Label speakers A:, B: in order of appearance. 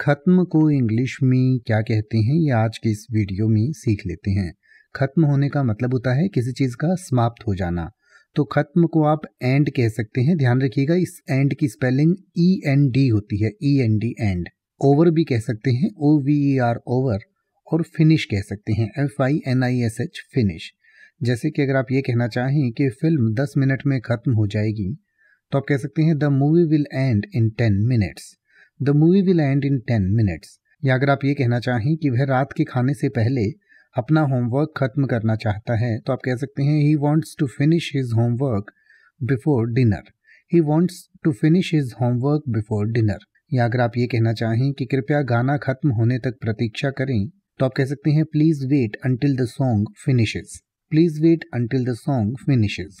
A: खत्म को इंग्लिश में क्या कहते हैं ये आज के इस वीडियो में सीख लेते हैं खत्म होने का मतलब होता है किसी चीज़ का समाप्त हो जाना तो खत्म को आप एंड कह सकते हैं ध्यान रखिएगा इस एंड की स्पेलिंग ई एन डी होती है E N D end over भी कह सकते हैं O V E R over और फिनिश कह सकते हैं F I N I S H finish जैसे कि अगर आप ये कहना चाहें कि फिल्म दस मिनट में ख़त्म हो जाएगी तो आप कह सकते हैं the movie will end in ten minutes the movie will end in ten minutes या अगर आप ये कहना चाहें कि वह रात के खाने से पहले अपना होमवर्क खत्म करना चाहता है तो आप कह सकते हैं he wants to finish his homework before dinner he wants to finish his homework before dinner या अगर आप ये कहना चाहें कि कृपया गाना खत्म होने तक प्रतीक्षा करें तो आप कह सकते हैं please wait until the song finishes please wait until the song finishes